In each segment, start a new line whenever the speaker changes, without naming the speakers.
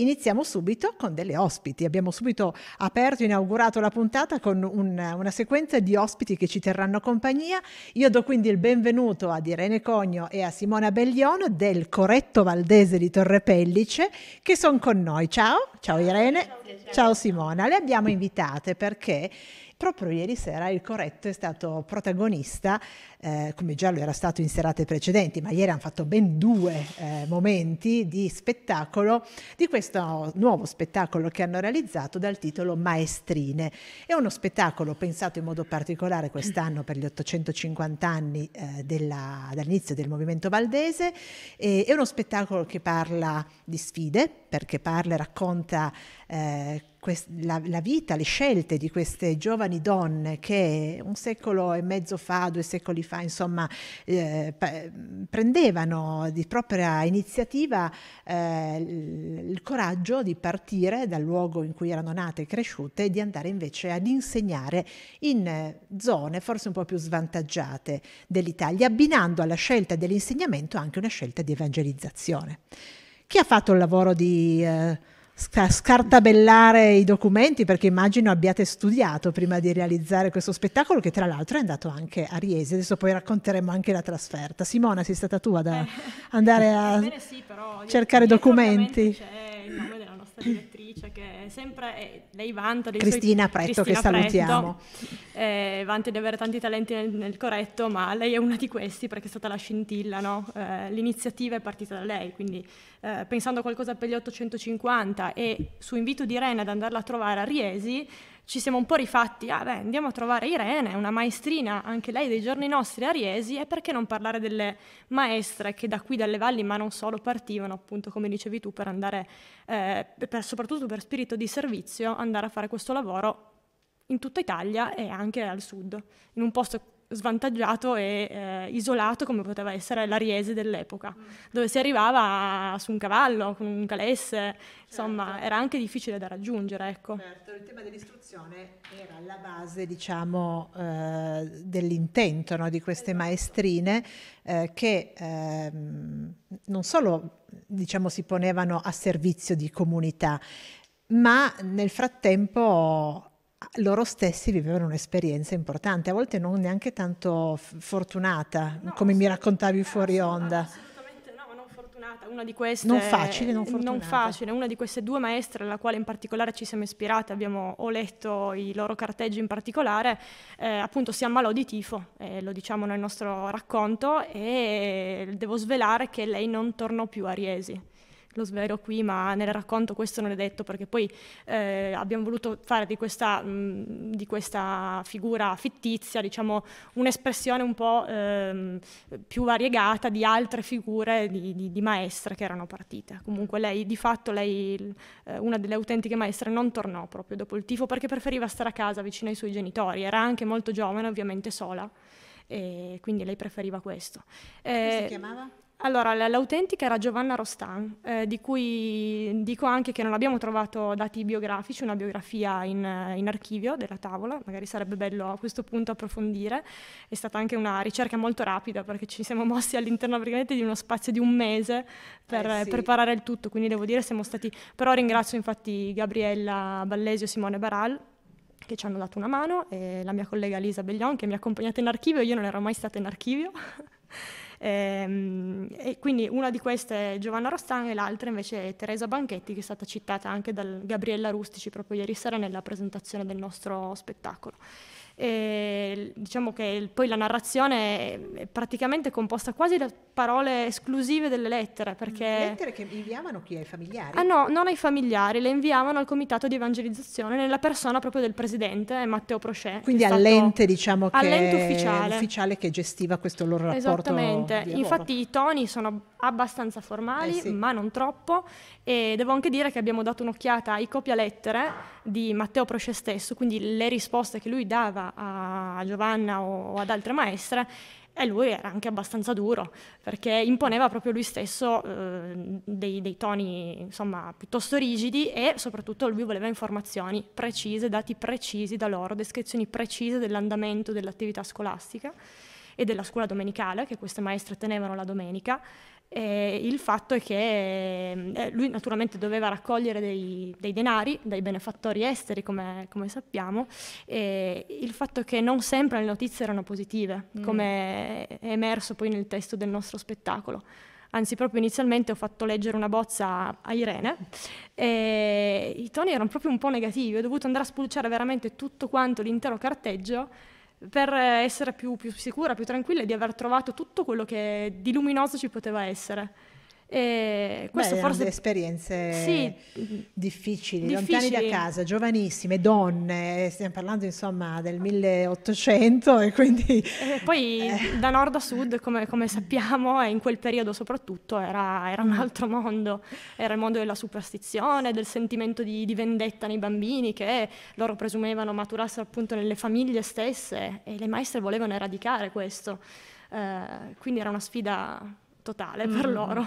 iniziamo subito con delle ospiti. Abbiamo subito aperto e inaugurato la puntata con un, una sequenza di ospiti che ci terranno compagnia. Io do quindi il benvenuto ad Irene Cogno e a Simona Bellion del Coretto Valdese di Torre Pellice che sono con noi. Ciao, ciao Irene, ciao, ciao Simona. Le abbiamo invitate perché Proprio ieri sera il Corretto è stato protagonista, eh, come già lo era stato in serate precedenti, ma ieri hanno fatto ben due eh, momenti di spettacolo, di questo nuovo spettacolo che hanno realizzato dal titolo Maestrine. È uno spettacolo pensato in modo particolare quest'anno per gli 850 anni eh, della, dall'inizio del movimento valdese, e, è uno spettacolo che parla di sfide, perché parla e racconta eh, la, la, vita, le scelte di queste giovani donne che un secolo e mezzo fa, due secoli fa, insomma, eh, prendevano di propria iniziativa eh, il coraggio di partire dal luogo in cui erano nate e cresciute e di andare invece ad insegnare in zone forse un po' più svantaggiate dell'Italia, abbinando alla scelta dell'insegnamento anche una scelta di evangelizzazione. Chi ha fatto il lavoro di... Eh, scartabellare i documenti perché immagino abbiate studiato prima di realizzare questo spettacolo che tra l'altro è andato anche a Riese, adesso poi racconteremo anche la trasferta. Simona, sei stata tu ad eh, andare eh, a sì, cercare documenti? C'è il
nome della nostra direttrice dice che è sempre, eh, lei vanta dei Cristina suoi... Pretto Cristina che salutiamo. Pretto, eh, vanta di avere tanti talenti nel, nel, corretto, ma lei è una di questi perché è stata la scintilla, no? eh, l'iniziativa è partita da lei, quindi eh, pensando a qualcosa per gli 850 e su invito di Irene ad andarla a trovare a Riesi, ci siamo un po' rifatti, ah beh, andiamo a trovare Irene, una maestrina, anche lei dei giorni nostri a Riesi, e perché non parlare delle maestre che da qui dalle valli, ma non solo, partivano appunto, come dicevi tu, per andare, eh, per, soprattutto su per spirito di servizio andare a fare questo lavoro in tutta Italia e anche al sud, in un posto svantaggiato e eh, isolato come poteva essere l'Ariese dell'epoca, mm. dove si arrivava su un cavallo, con un calesse, certo. insomma era anche difficile da raggiungere. Ecco. Certo, il tema dell'istruzione era la base
diciamo, eh, dell'intento no, di queste esatto. maestrine eh, che ehm, non solo diciamo, si ponevano a servizio di comunità, ma nel frattempo loro stessi vivevano un'esperienza importante, a volte non neanche tanto fortunata, no, come mi raccontavi fuori onda. Assolutamente no,
non fortunata. Una di queste non facile, non, non facile, una di queste due maestre alla quale in particolare ci siamo ispirate, abbiamo ho letto i loro carteggi in particolare, eh, appunto si ammalò di tifo, eh, lo diciamo nel nostro racconto e devo svelare che lei non tornò più a Riesi lo svelo qui, ma nel racconto questo non è detto perché poi eh, abbiamo voluto fare di questa, mh, mm, di questa, figura fittizia, diciamo, un'espressione un po' ehm, più variegata di altre figure di, di, di, maestre che erano partite. Comunque lei, di fatto, lei, eh, una delle autentiche maestre, non tornò proprio dopo il tifo perché preferiva stare a casa vicino ai suoi genitori, era anche molto giovane, ovviamente sola, e quindi lei preferiva questo. Come eh, si chiamava? Allora, l'autentica era Giovanna Rostan, eh, di cui dico anche che non abbiamo trovato dati biografici, una biografia in, in, archivio della tavola, magari sarebbe bello a questo punto approfondire. È stata anche una ricerca molto rapida perché ci siamo mossi all'interno praticamente di uno spazio di un mese per eh sì. preparare il tutto, quindi devo dire siamo stati... Però ringrazio infatti Gabriella Ballesio e Simone Baral, che ci hanno dato una mano, e la mia collega Lisa Beglion che mi ha accompagnata in archivio, io non ero mai stata in archivio. Ehm, e quindi una di queste è Giovanna Rostan e l'altra invece è Teresa Banchetti, che è stata citata anche da Gabriella Rustici proprio ieri sera nella presentazione del nostro spettacolo. E diciamo che il, poi la narrazione è praticamente composta quasi da parole esclusive delle lettere. Perché... Mm, lettere
che inviavano chi? Ai familiari? Ah no,
non ai familiari, le inviavano al comitato di evangelizzazione nella persona proprio del presidente eh, Matteo Procè. Quindi all'ente
diciamo che... All'ente ufficiale. ufficiale. che gestiva questo loro rapporto. Esattamente, infatti
i toni sono abbastanza formali, eh sì. ma non troppo e devo anche dire che abbiamo dato un'occhiata ai lettere di Matteo Procè stesso, quindi le risposte che lui dava a, Giovanna o, o ad altre maestre, e lui era anche abbastanza duro perché imponeva proprio lui stesso eh, dei, dei, toni insomma piuttosto rigidi e soprattutto lui voleva informazioni precise, dati precisi da loro, descrizioni precise dell'andamento dell'attività scolastica e della scuola domenicale che queste maestre tenevano la domenica e il fatto è che eh, lui naturalmente doveva raccogliere dei, dei denari dai benefattori esteri, come, come, sappiamo, e il fatto è che non sempre le notizie erano positive, mm. come è emerso poi nel testo del nostro spettacolo. Anzi, proprio inizialmente ho fatto leggere una bozza a Irene e i toni erano proprio un po' negativi, ho dovuto andare a spulciare veramente tutto quanto l'intero carteggio per essere più, più sicura, più tranquilla di aver trovato tutto quello che di luminoso ci poteva essere. E questo Beh, forse esperienze sì,
difficili, difficili, lontani da casa, giovanissime, donne, eh, stiamo parlando insomma del 1800 e quindi...
E poi eh. da nord a sud, come, come, sappiamo, e in quel periodo soprattutto era, era, un altro mondo, era il mondo della superstizione, del sentimento di, di, vendetta nei bambini che loro presumevano maturassero appunto nelle famiglie stesse e le maestre volevano eradicare questo. Uh, quindi era una sfida totale per mm. loro.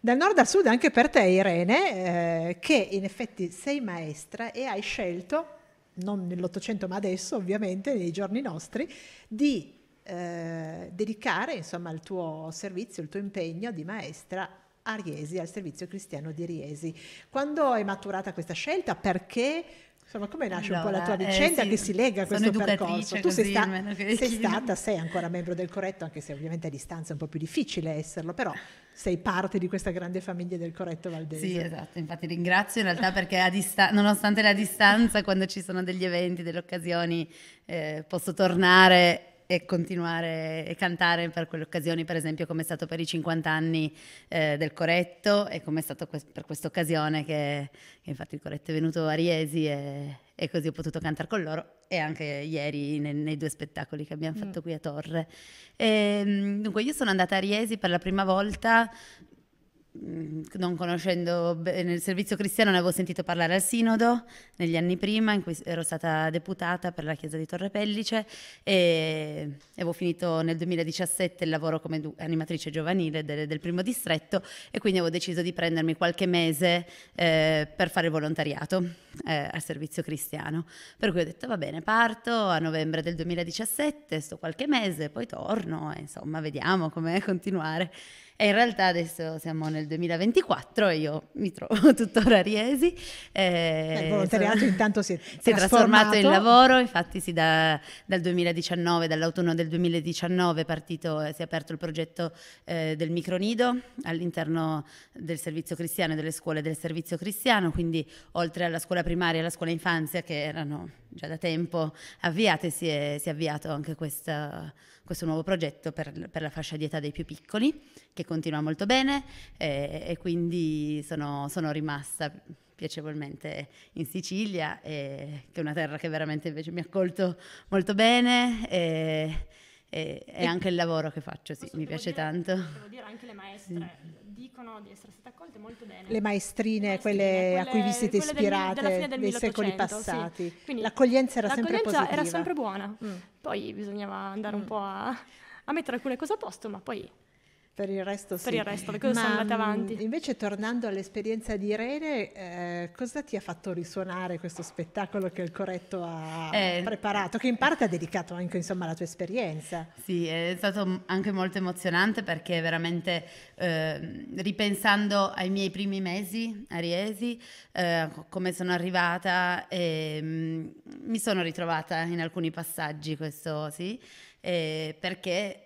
Dal nord al sud anche per te Irene, eh, che in effetti sei maestra e hai scelto, non nell'Ottocento ma adesso ovviamente, nei giorni nostri, di eh, dedicare insomma il tuo servizio, il tuo impegno di maestra a Riesi, al servizio cristiano di Riesi. Quando è maturata questa scelta? Perché? Insomma, come nasce allora, un po' la tua eh, vicenda eh, sì, che si lega a questo percorso? Tu sei, sta, almeno, sei stata, sei ancora membro del Corretto, anche se ovviamente a distanza è un po' più difficile esserlo, però sei parte di questa grande famiglia del Corretto Valdese. Sì, esatto, infatti ringrazio in
realtà perché dista- nonostante la distanza, quando ci sono degli eventi, delle occasioni, eh, posso tornare e continuare e cantare per quelle occasioni, per esempio come è stato per i 50 anni eh, del Coretto e come è stato que- per questa occasione che, che, infatti il Coretto è venuto a Riesi e, e, così ho potuto cantare con loro e anche ieri nei, nei due spettacoli che abbiamo mm. fatto mm. qui a Torre. E, ehm, dunque io sono andata a Riesi per la prima volta Mm, non conoscendo bene il servizio cristiano, ne avevo sentito parlare al sinodo negli anni prima, in cui ero stata deputata per la chiesa di Torre Pellice e avevo finito nel 2017 il lavoro come animatrice giovanile del, del primo distretto e quindi avevo deciso di prendermi qualche mese eh, per fare volontariato eh, al servizio cristiano. Per cui ho detto va bene, parto a novembre del 2017, sto qualche mese, poi torno e insomma vediamo come continuare. E in realtà adesso siamo nel 2024 e io mi trovo tuttora a Riesi. Eh, eh Il volontariato sono, intanto si è, si è trasformato in lavoro, infatti sì, da, dal 2019, dall'autunno del 2019 è partito, eh, si è aperto il progetto eh, del micronido all'interno del servizio cristiano e delle scuole del servizio cristiano, quindi oltre alla scuola primaria e alla scuola infanzia che erano già da tempo avviate, si è, si è avviato anche questa, questo nuovo progetto per, per, la fascia di età dei più piccoli, che continua molto bene eh, e quindi sono, sono, rimasta piacevolmente in Sicilia, eh, che è una terra che veramente invece mi ha accolto molto bene. Eh, e, è anche il lavoro che faccio, sì, mi piace dire, tanto. Devo
dire anche le maestre sì. dicono di essere state accolte molto bene. Le maestrine, le maestrine quelle, quelle, a cui vi siete ispirate nei secoli passati. Sì. L'accoglienza era l'accoglienza sempre positiva. era sempre buona. Mm. Poi bisognava andare mm. un po' a, a mettere alcune cose a posto, ma poi per il resto sì. Per il resto le cose Ma, sono andate mm, avanti.
Invece tornando all'esperienza di Irene, eh, cosa ti ha fatto risuonare questo spettacolo che il Corretto ha eh, preparato, che in parte ha dedicato anche insomma alla tua esperienza? Sì, è stato anche molto emozionante perché
veramente eh, ripensando ai miei primi mesi a Riesi, eh, come sono arrivata, ehm, mi sono ritrovata in alcuni passaggi, questo sì, eh, perché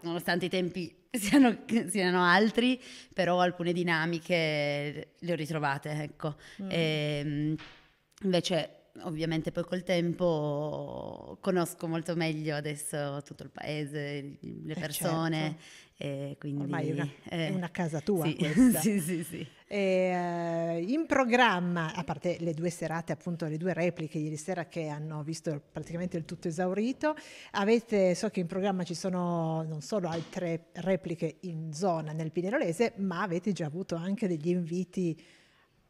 nonostante i tempi siano, siano, altri, però alcune dinamiche le ho ritrovate, ecco. Mm. E, ehm, invece ovviamente poi col tempo conosco molto meglio adesso tutto il paese, le eh, persone. Eh, certo. Ormai è una, eh, è una, casa tua sì, questa. sì, sì,
sì. E, eh, in programma, a parte le due serate, appunto le due repliche ieri sera che hanno visto praticamente il tutto esaurito, avete, so che in programma ci sono non solo altre repliche in zona nel Pinerolese, ma avete già avuto anche degli inviti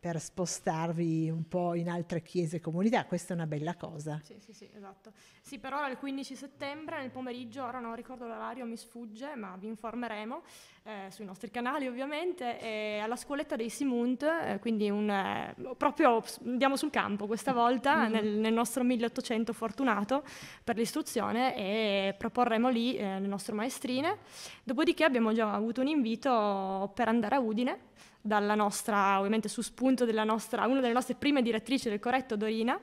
per spostarvi un po' in altre chiese e comunità, questa è una bella cosa. Sì,
sì, sì, esatto. Sì, però il 15 settembre nel pomeriggio, ora non ricordo l'orario, mi sfugge, ma vi informeremo, eh, sui nostri canali ovviamente, e alla scuoletta dei Simunt, eh, quindi un, eh, proprio andiamo sul campo questa volta mm-hmm. nel, nel, nostro 1800 fortunato per l'istruzione e proporremo lì eh, le nostre maestrine. Dopodiché abbiamo già avuto un invito per andare a Udine dalla nostra, ovviamente su spunto della nostra, una delle nostre prime direttrici del corretto Dorina,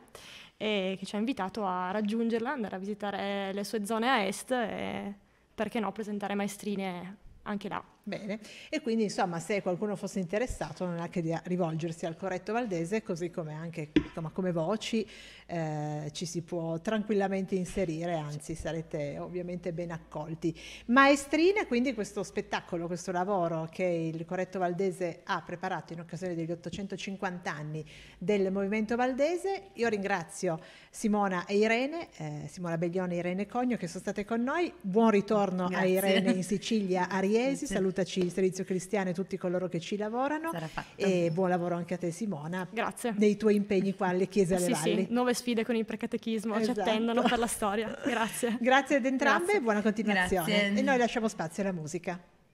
eh, che ci ha invitato a raggiungerla, andare a visitare le sue zone a est e perché no, presentare maestrine anche là
Bene, e quindi insomma se qualcuno fosse interessato non ha che di rivolgersi al Corretto Valdese, così come anche insomma, come voci eh, ci si può tranquillamente inserire, anzi sarete ovviamente ben accolti. Maestrine, quindi questo spettacolo, questo lavoro che il Corretto Valdese ha preparato in occasione degli 850 anni del Movimento Valdese, io ringrazio Simona e Irene, eh, Simona Beglione e Irene Cogno che sono state con noi, buon ritorno Grazie. a Irene in Sicilia, a Riesi, saluto salutaci il servizio cristiano e tutti coloro che ci lavorano. E buon lavoro anche a te Simona. Grazie. Nei tuoi impegni qua alle chiese alle sì, valli. Sì,
nuove sfide con il precatechismo esatto. ci attendono per la storia. Grazie. Grazie
ad entrambe, Grazie. buona continuazione. Grazie. E noi lasciamo spazio alla musica.